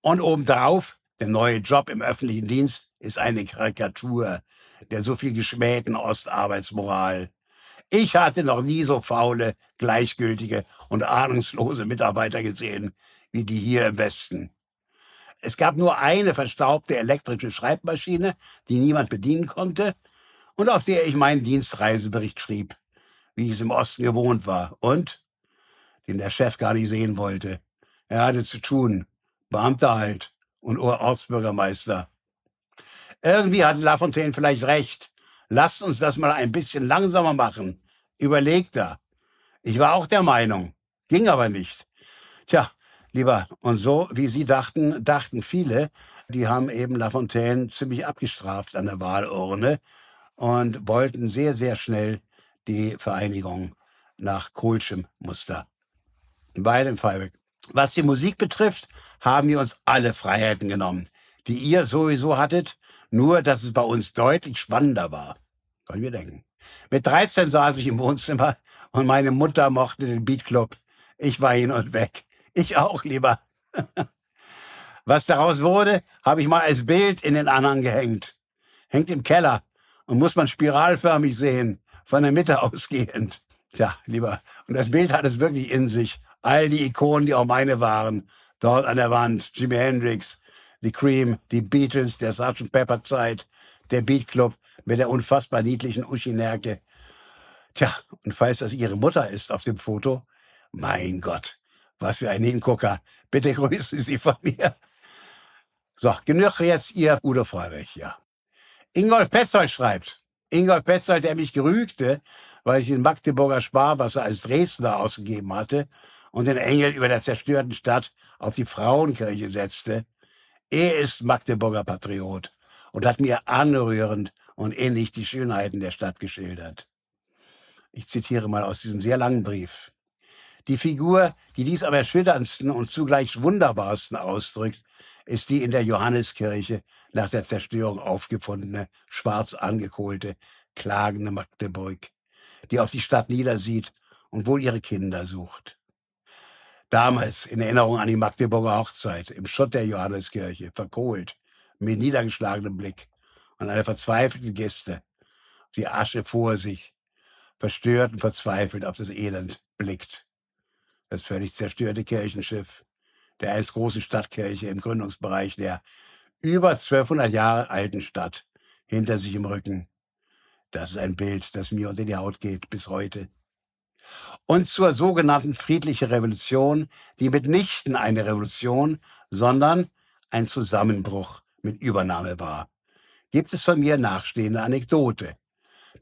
Und obendrauf, der neue Job im öffentlichen Dienst ist eine Karikatur der so viel geschmähten Ostarbeitsmoral. Ich hatte noch nie so faule, gleichgültige und ahnungslose Mitarbeiter gesehen wie die hier im Westen. Es gab nur eine verstaubte elektrische Schreibmaschine, die niemand bedienen konnte und auf der ich meinen Dienstreisebericht schrieb wie ich es im Osten gewohnt war. Und? Den der Chef gar nicht sehen wollte. Er hatte zu tun. Beamter halt und Ortsbürgermeister. Irgendwie hatte Lafontaine vielleicht recht. Lasst uns das mal ein bisschen langsamer machen. da. Ich war auch der Meinung. Ging aber nicht. Tja, lieber, und so wie Sie dachten, dachten viele, die haben eben Lafontaine ziemlich abgestraft an der Wahlurne und wollten sehr, sehr schnell die Vereinigung nach Kohlschem Muster. In beidem Was die Musik betrifft, haben wir uns alle Freiheiten genommen, die ihr sowieso hattet, nur dass es bei uns deutlich spannender war. Können wir denken. Mit 13 saß ich im Wohnzimmer und meine Mutter mochte den Beatclub. Ich war hin und weg. Ich auch lieber. Was daraus wurde, habe ich mal als Bild in den Anhang gehängt. Hängt im Keller und muss man spiralförmig sehen, von der Mitte ausgehend. Tja, lieber. Und das Bild hat es wirklich in sich. All die Ikonen, die auch meine waren, dort an der Wand. Jimi Hendrix, die Cream, die Beatles, der Sgt. Pepper Zeit, der Beat Club mit der unfassbar niedlichen Uschi Nerke. Tja, und falls das ihre Mutter ist auf dem Foto, mein Gott, was für ein Hingucker. Bitte grüßen Sie von mir. So, genug jetzt Ihr Udo Freiweg, ja. Ingolf Petzold schreibt. Ingolf Petzold, der mich gerügte, weil ich den Magdeburger Sparwasser als Dresdner ausgegeben hatte und den Engel über der zerstörten Stadt auf die Frauenkirche setzte. Er ist Magdeburger Patriot und hat mir anrührend und ähnlich die Schönheiten der Stadt geschildert. Ich zitiere mal aus diesem sehr langen Brief. Die Figur, die dies am erschütterndsten und zugleich wunderbarsten ausdrückt, ist die in der Johanneskirche nach der Zerstörung aufgefundene, schwarz angekohlte, klagende Magdeburg, die auf die Stadt niedersieht und wohl ihre Kinder sucht. Damals, in Erinnerung an die Magdeburger Hochzeit, im Schutt der Johanneskirche, verkohlt, mit niedergeschlagenem Blick und einer verzweifelten Geste, die Asche vor sich, verstört und verzweifelt auf das Elend blickt. Das völlig zerstörte Kirchenschiff, der als großen Stadtkirche im Gründungsbereich der über 1200 Jahre alten Stadt hinter sich im Rücken. Das ist ein Bild, das mir unter die Haut geht bis heute. Und zur sogenannten friedlichen Revolution, die mitnichten eine Revolution, sondern ein Zusammenbruch mit Übernahme war, gibt es von mir nachstehende Anekdote.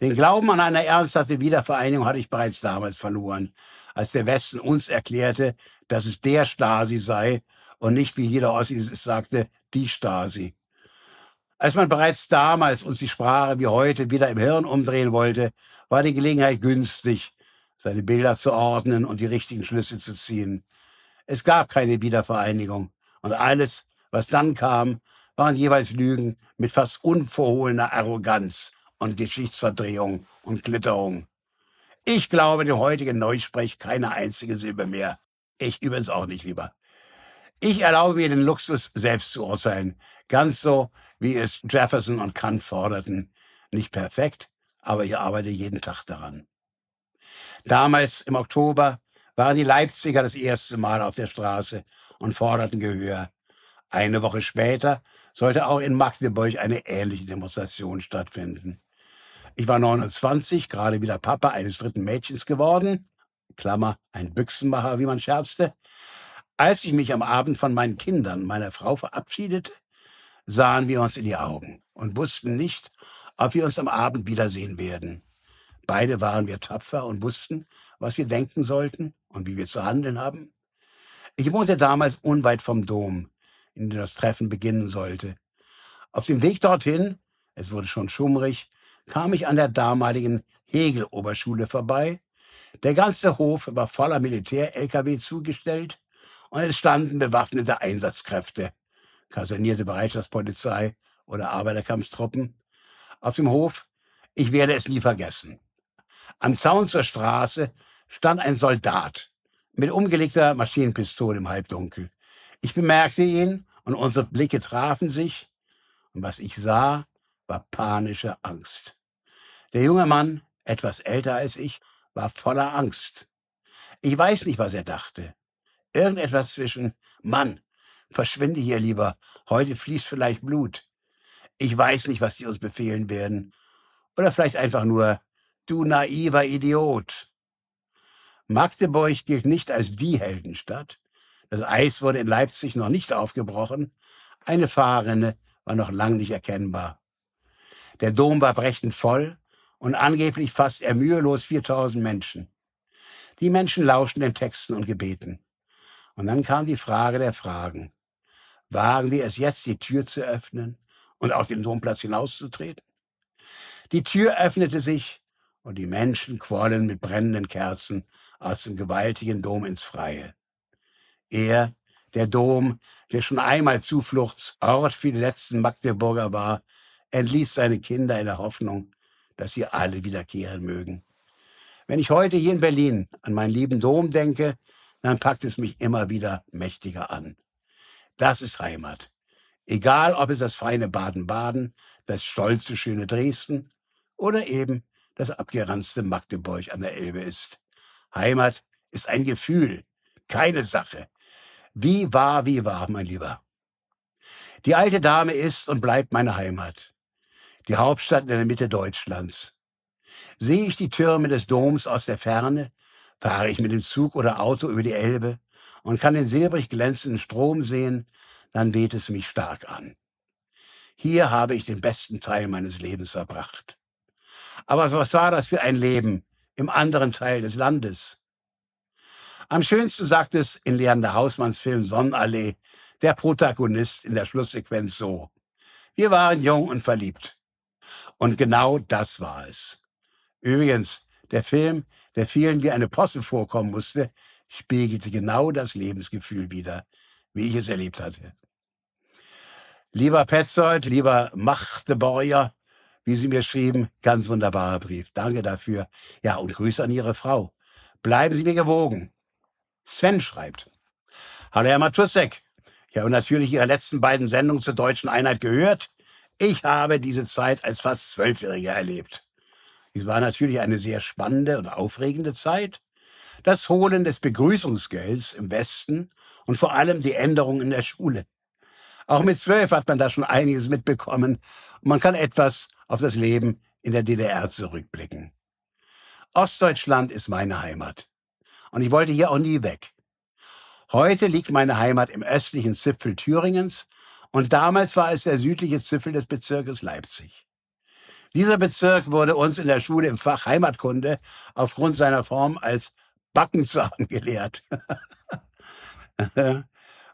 Den Glauben an eine ernsthafte Wiedervereinigung hatte ich bereits damals verloren als der Westen uns erklärte, dass es der Stasi sei und nicht, wie jeder Ossi es sagte, die Stasi. Als man bereits damals uns die Sprache wie heute wieder im Hirn umdrehen wollte, war die Gelegenheit günstig, seine Bilder zu ordnen und die richtigen Schlüsse zu ziehen. Es gab keine Wiedervereinigung und alles, was dann kam, waren jeweils Lügen mit fast unverhohlener Arroganz und Geschichtsverdrehung und Glitterung. Ich glaube, die heutige Neusprech keine einzige Silbe mehr. Ich übrigens auch nicht lieber. Ich erlaube mir den Luxus, selbst zu urteilen. Ganz so, wie es Jefferson und Kant forderten. Nicht perfekt, aber ich arbeite jeden Tag daran. Damals im Oktober waren die Leipziger das erste Mal auf der Straße und forderten Gehör. Eine Woche später sollte auch in Magdeburg eine ähnliche Demonstration stattfinden. Ich war 29, gerade wieder Papa eines dritten Mädchens geworden. Klammer, ein Büchsenmacher, wie man scherzte. Als ich mich am Abend von meinen Kindern, meiner Frau verabschiedete, sahen wir uns in die Augen und wussten nicht, ob wir uns am Abend wiedersehen werden. Beide waren wir tapfer und wussten, was wir denken sollten und wie wir zu handeln haben. Ich wohnte damals unweit vom Dom, in dem das Treffen beginnen sollte. Auf dem Weg dorthin, es wurde schon schummrig, kam ich an der damaligen Hegel-Oberschule vorbei. Der ganze Hof war voller Militär-Lkw zugestellt und es standen bewaffnete Einsatzkräfte, kasernierte Bereitschaftspolizei oder Arbeiterkampftruppen auf dem Hof. Ich werde es nie vergessen. Am Zaun zur Straße stand ein Soldat mit umgelegter Maschinenpistole im Halbdunkel. Ich bemerkte ihn und unsere Blicke trafen sich. Und was ich sah, war panische Angst. Der junge Mann, etwas älter als ich, war voller Angst. Ich weiß nicht, was er dachte. Irgendetwas zwischen Mann, verschwinde hier lieber, heute fließt vielleicht Blut. Ich weiß nicht, was sie uns befehlen werden. Oder vielleicht einfach nur, du naiver Idiot. Magdeburg gilt nicht als die Heldenstadt. Das Eis wurde in Leipzig noch nicht aufgebrochen. Eine Fahrrinne war noch lang nicht erkennbar. Der Dom war brechend voll und angeblich fast er mühelos 4000 Menschen. Die Menschen lauschten den Texten und Gebeten. Und dann kam die Frage der Fragen. Wagen wir es jetzt, die Tür zu öffnen und aus dem Domplatz hinauszutreten? Die Tür öffnete sich und die Menschen quollen mit brennenden Kerzen aus dem gewaltigen Dom ins Freie. Er, der Dom, der schon einmal Zufluchtsort für die letzten Magdeburger war, er ließ seine Kinder in der Hoffnung, dass sie alle wiederkehren mögen. Wenn ich heute hier in Berlin an meinen lieben Dom denke, dann packt es mich immer wieder mächtiger an. Das ist Heimat. Egal, ob es das feine Baden-Baden, das stolze, schöne Dresden oder eben das abgeranzte Magdeburg an der Elbe ist. Heimat ist ein Gefühl, keine Sache. Wie wahr, wie wahr, mein Lieber. Die alte Dame ist und bleibt meine Heimat die Hauptstadt in der Mitte Deutschlands. Sehe ich die Türme des Doms aus der Ferne, fahre ich mit dem Zug oder Auto über die Elbe und kann den silbrig glänzenden Strom sehen, dann weht es mich stark an. Hier habe ich den besten Teil meines Lebens verbracht. Aber was war das für ein Leben im anderen Teil des Landes? Am schönsten sagt es in Leander Hausmanns Film Sonnenallee der Protagonist in der Schlusssequenz so. Wir waren jung und verliebt. Und genau das war es. Übrigens, der Film, der vielen wie eine Posse vorkommen musste, spiegelte genau das Lebensgefühl wider, wie ich es erlebt hatte. Lieber Petzold, lieber Machteborger, wie Sie mir schrieben, ganz wunderbarer Brief. Danke dafür. Ja, und Grüße an Ihre Frau. Bleiben Sie mir gewogen. Sven schreibt. Hallo Herr Matussek. Ich habe natürlich Ihre letzten beiden Sendungen zur deutschen Einheit gehört ich habe diese Zeit als fast Zwölfjähriger erlebt. Es war natürlich eine sehr spannende und aufregende Zeit. Das Holen des Begrüßungsgelds im Westen und vor allem die Änderung in der Schule. Auch mit zwölf hat man da schon einiges mitbekommen und man kann etwas auf das Leben in der DDR zurückblicken. Ostdeutschland ist meine Heimat. Und ich wollte hier auch nie weg. Heute liegt meine Heimat im östlichen Zipfel Thüringens und damals war es der südliche Zipfel des Bezirkes Leipzig. Dieser Bezirk wurde uns in der Schule im Fach Heimatkunde aufgrund seiner Form als Backenzahn gelehrt.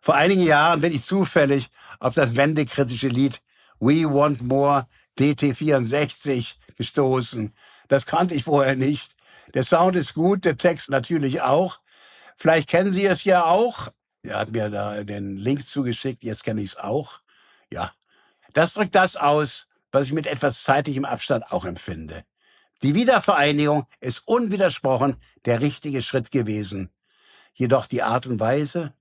Vor einigen Jahren bin ich zufällig auf das wendekritische Lied We Want More DT64 gestoßen. Das kannte ich vorher nicht. Der Sound ist gut, der Text natürlich auch. Vielleicht kennen Sie es ja auch. Er hat mir da den Link zugeschickt, jetzt kenne ich es auch. Ja, das drückt das aus, was ich mit etwas zeitlichem Abstand auch empfinde. Die Wiedervereinigung ist unwidersprochen der richtige Schritt gewesen. Jedoch die Art und Weise?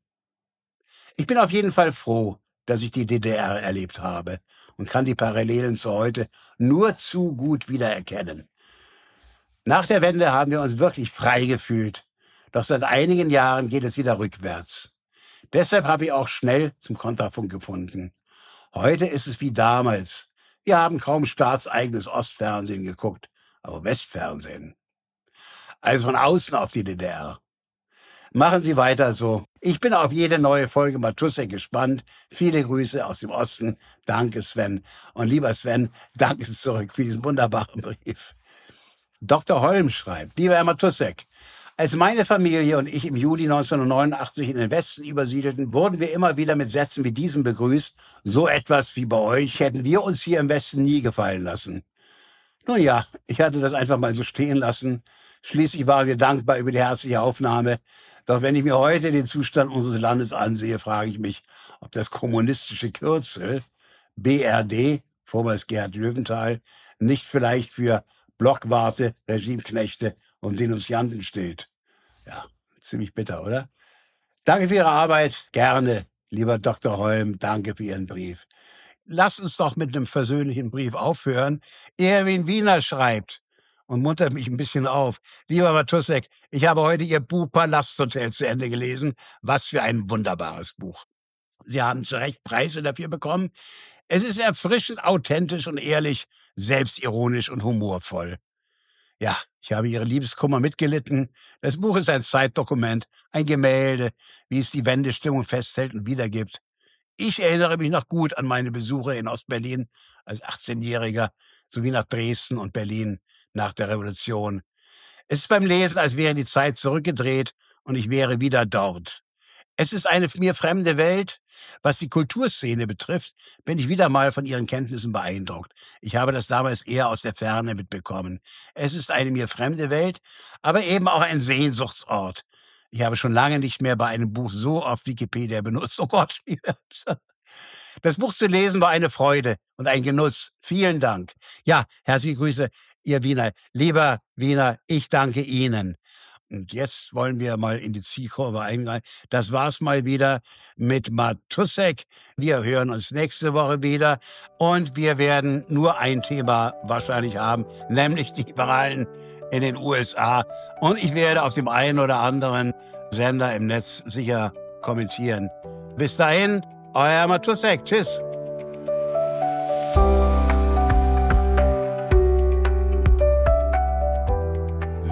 Ich bin auf jeden Fall froh, dass ich die DDR erlebt habe und kann die Parallelen zu heute nur zu gut wiedererkennen. Nach der Wende haben wir uns wirklich frei gefühlt, doch seit einigen Jahren geht es wieder rückwärts. Deshalb habe ich auch schnell zum Konterpunkt gefunden. Heute ist es wie damals. Wir haben kaum staatseigenes Ostfernsehen geguckt, aber Westfernsehen. Also von außen auf die DDR. Machen Sie weiter so. Ich bin auf jede neue Folge Matusse gespannt. Viele Grüße aus dem Osten. Danke, Sven. Und lieber Sven, danke zurück für diesen wunderbaren Brief. Dr. Holm schreibt, lieber Herr Matussek, als meine Familie und ich im Juli 1989 in den Westen übersiedelten, wurden wir immer wieder mit Sätzen wie diesem begrüßt. So etwas wie bei euch hätten wir uns hier im Westen nie gefallen lassen. Nun ja, ich hatte das einfach mal so stehen lassen. Schließlich waren wir dankbar über die herzliche Aufnahme. Doch wenn ich mir heute den Zustand unseres Landes ansehe, frage ich mich, ob das kommunistische Kürzel BRD, vormals Gerhard Löwenthal, nicht vielleicht für Blockwarte, Regimeknechte, und Denunzianten steht. Ja, ziemlich bitter, oder? Danke für Ihre Arbeit. Gerne, lieber Dr. Holm. Danke für Ihren Brief. Lass uns doch mit einem versöhnlichen Brief aufhören. Erwin Wiener schreibt und muntert mich ein bisschen auf. Lieber Matusek, ich habe heute Ihr Buch Palasthotel zu Ende gelesen. Was für ein wunderbares Buch. Sie haben zu Recht Preise dafür bekommen. Es ist erfrischend authentisch und ehrlich, selbstironisch und humorvoll. Ja, ich habe ihre Liebeskummer mitgelitten. Das Buch ist ein Zeitdokument, ein Gemälde, wie es die Wendestimmung festhält und wiedergibt. Ich erinnere mich noch gut an meine Besuche in Ostberlin als 18-Jähriger sowie nach Dresden und Berlin nach der Revolution. Es ist beim Lesen, als wäre die Zeit zurückgedreht und ich wäre wieder dort. Es ist eine mir fremde Welt. Was die Kulturszene betrifft, bin ich wieder mal von ihren Kenntnissen beeindruckt. Ich habe das damals eher aus der Ferne mitbekommen. Es ist eine mir fremde Welt, aber eben auch ein Sehnsuchtsort. Ich habe schon lange nicht mehr bei einem Buch so oft Wikipedia benutzt. Oh Gott, das Buch zu lesen war eine Freude und ein Genuss. Vielen Dank. Ja, herzliche Grüße, Ihr Wiener. Lieber Wiener, ich danke Ihnen. Und jetzt wollen wir mal in die Zielkurve eingehen. Das war's mal wieder mit Matusek. Wir hören uns nächste Woche wieder und wir werden nur ein Thema wahrscheinlich haben, nämlich die Liberalen in den USA. Und ich werde auf dem einen oder anderen Sender im Netz sicher kommentieren. Bis dahin, euer Matusek. Tschüss.